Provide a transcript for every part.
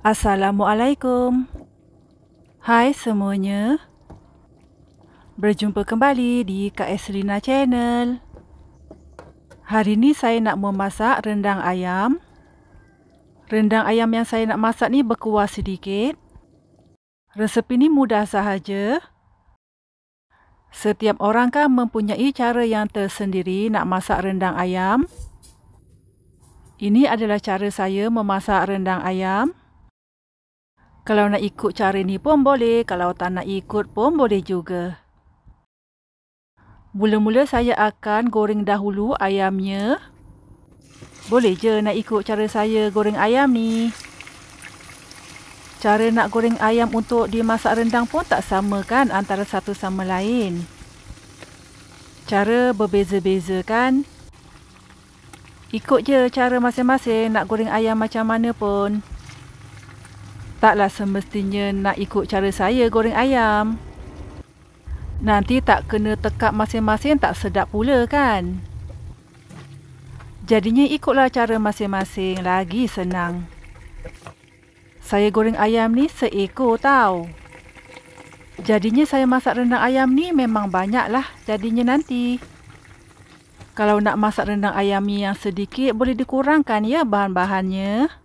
Assalamualaikum. Hai semuanya. Berjumpa kembali di Kak Esrina Channel. Hari ini saya nak memasak rendang ayam. Rendang ayam yang saya nak masak ni berkuah sedikit. Resepi ini mudah sahaja. Setiap orang kan mempunyai cara yang tersendiri nak masak rendang ayam. Ini adalah cara saya memasak rendang ayam. Kalau nak ikut cara ni pun boleh, kalau tak nak ikut pun boleh juga. Mula-mula saya akan goreng dahulu ayamnya. Boleh je nak ikut cara saya goreng ayam ni. Cara nak goreng ayam untuk dimasak rendang pun tak sama kan antara satu sama lain. Cara berbeza-beza kan. Ikut je cara masing-masing nak goreng ayam macam mana pun taklah semestinya nak ikut cara saya goreng ayam. Nanti tak kena tekap masing-masing tak sedap pula kan? Jadinya ikutlah cara masing-masing lagi senang. Saya goreng ayam ni seekor tau. Jadinya saya masak rendang ayam ni memang banyaklah jadinya nanti. Kalau nak masak rendang ayam ni yang sedikit boleh dikurangkan ya bahan-bahannya.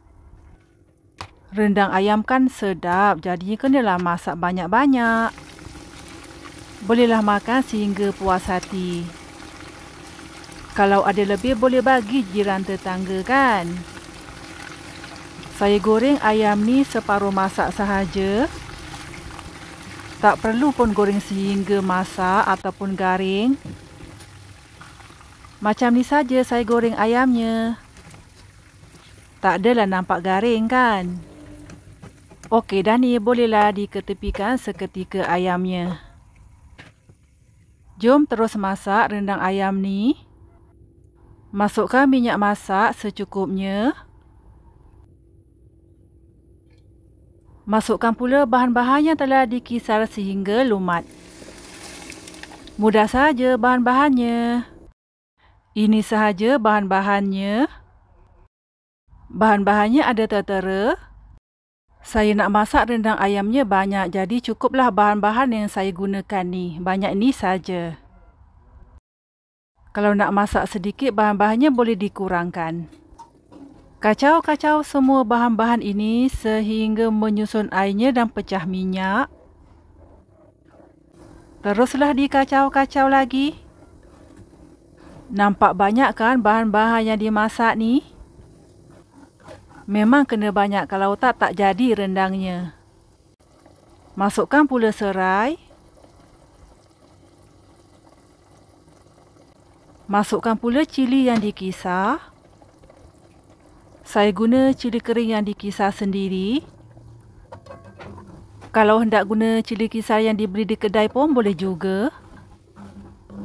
Rendang ayam kan sedap, jadi kena lah masak banyak-banyak. Bolehlah makan sehingga puas hati. Kalau ada lebih boleh bagi jiran tetangga kan. Saya goreng ayam ni separuh masak sahaja. Tak perlu pun goreng sehingga masak ataupun garing. Macam ni saja saya goreng ayamnya. Tak adalah nampak garing Kan? Okey, dah ni bolehlah diketepikan seketika ayamnya. Jom terus masak rendang ayam ni. Masukkan minyak masak secukupnya. Masukkan pula bahan-bahan yang telah dikisar sehingga lumat. Mudah saja bahan-bahannya. Ini sahaja bahan-bahannya. Bahan-bahannya ada tertera. Saya nak masak rendang ayamnya banyak jadi cukuplah bahan-bahan yang saya gunakan ni. Banyak ni saja. Kalau nak masak sedikit bahan-bahannya boleh dikurangkan. Kacau-kacau semua bahan-bahan ini sehingga menyusun airnya dan pecah minyak. Teruslah dikacau-kacau lagi. Nampak banyak kan bahan-bahan yang dimasak ni? Memang kena banyak kalau tak tak jadi rendangnya. Masukkan pula serai. Masukkan pula cili yang dikisar. Saya guna cili kering yang dikisar sendiri. Kalau hendak guna cili kisar yang dibeli di kedai pun boleh juga.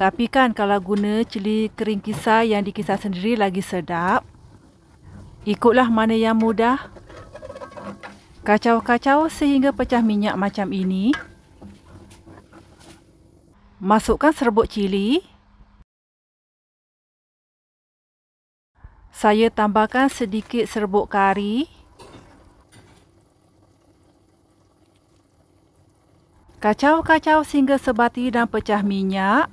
Tapi kan kalau guna cili kering kisar yang dikisar sendiri lagi sedap. Ikutlah mana yang mudah. Kacau-kacau sehingga pecah minyak macam ini. Masukkan serbuk cili. Saya tambahkan sedikit serbuk kari. Kacau-kacau sehingga sebati dan pecah minyak.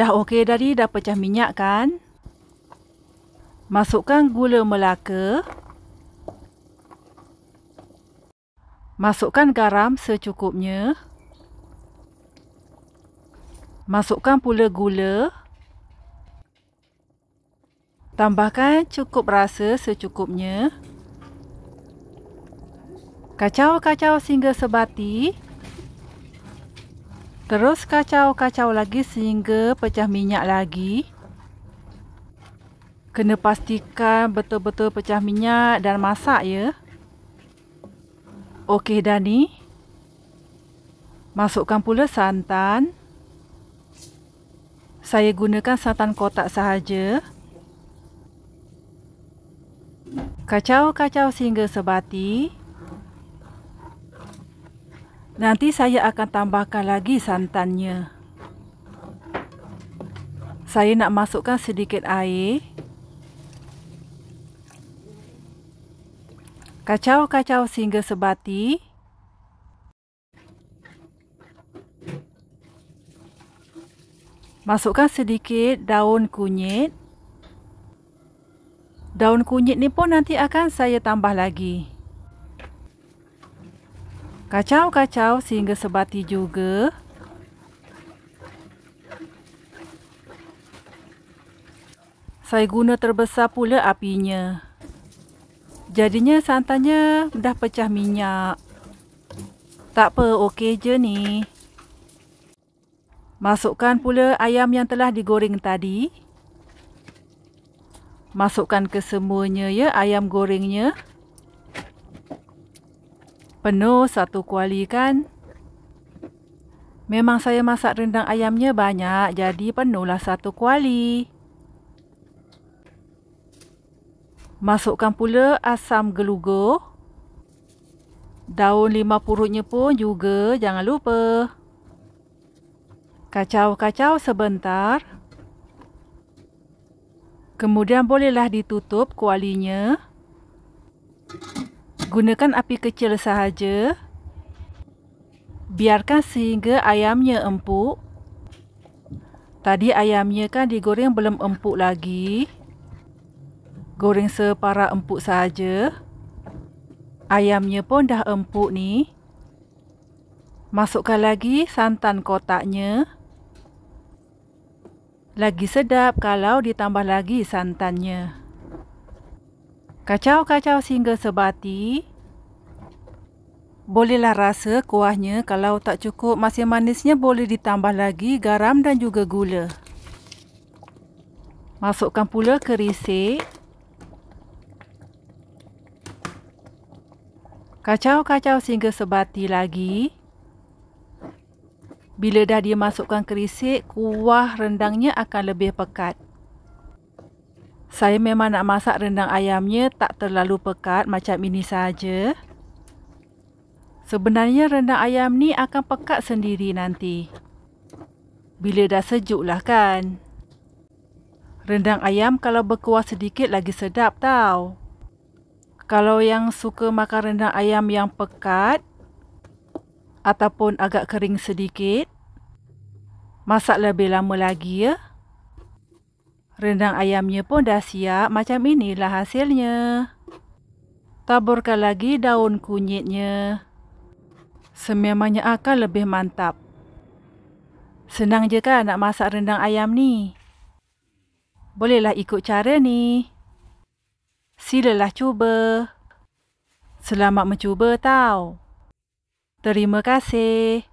Dah okey dari dah pecah minyak kan? Masukkan gula melaka. Masukkan garam secukupnya. Masukkan pula gula. Tambahkan cukup rasa secukupnya. Kacau-kacau sehingga sebati. Terus kacau-kacau lagi sehingga pecah minyak lagi. Kena pastikan betul-betul pecah minyak dan masak ya. Okey dah ni. Masukkan pula santan. Saya gunakan santan kotak sahaja. Kacau-kacau sehingga sebati. Kacau-kacau sehingga sebati. Nanti saya akan tambahkan lagi santannya. Saya nak masukkan sedikit air. Kacau-kacau sehingga sebati. Masukkan sedikit daun kunyit. Daun kunyit ni pun nanti akan saya tambah lagi. Lagi. Kacau-kacau sehingga sebati juga. Saya guna terbesar pula apinya. Jadinya santannya dah pecah minyak. Tak apa, okey je ni. Masukkan pula ayam yang telah digoreng tadi. Masukkan kesemuanya ya ayam gorengnya penuh satu kuali kan. Memang saya masak rendang ayamnya banyak jadi penuhlah satu kuali. Masukkan pula asam gelugo. Daun lima purutnya pun juga jangan lupa. Kacau-kacau sebentar. Kemudian bolehlah ditutup kualinya. Thank Gunakan api kecil sahaja. Biarkan sehingga ayamnya empuk. Tadi ayamnya kan digoreng belum empuk lagi. Goreng separa empuk sahaja. Ayamnya pun dah empuk ni. Masukkan lagi santan kotaknya. Lagi sedap kalau ditambah lagi santannya. Santannya. Kacau-kacau sehingga sebati. Bolehlah rasa kuahnya kalau tak cukup masih manisnya boleh ditambah lagi garam dan juga gula. Masukkan pula kerisik. Kacau-kacau sehingga sebati lagi. Bila dah dimasukkan kerisik, kuah rendangnya akan lebih pekat. Saya memang nak masak rendang ayamnya tak terlalu pekat macam ini saja. Sebenarnya rendang ayam ni akan pekat sendiri nanti. Bila dah sejuk lah kan. Rendang ayam kalau berkuah sedikit lagi sedap tau. Kalau yang suka makan rendang ayam yang pekat ataupun agak kering sedikit, masak lebih lama lagi ya. Rendang ayamnya pun dah siap. Macam inilah hasilnya. Taburkan lagi daun kunyitnya. Sememangnya akan lebih mantap. Senang je kan nak masak rendang ayam ni? Bolehlah ikut cara ni. Silalah cuba. Selamat mencuba tau. Terima kasih.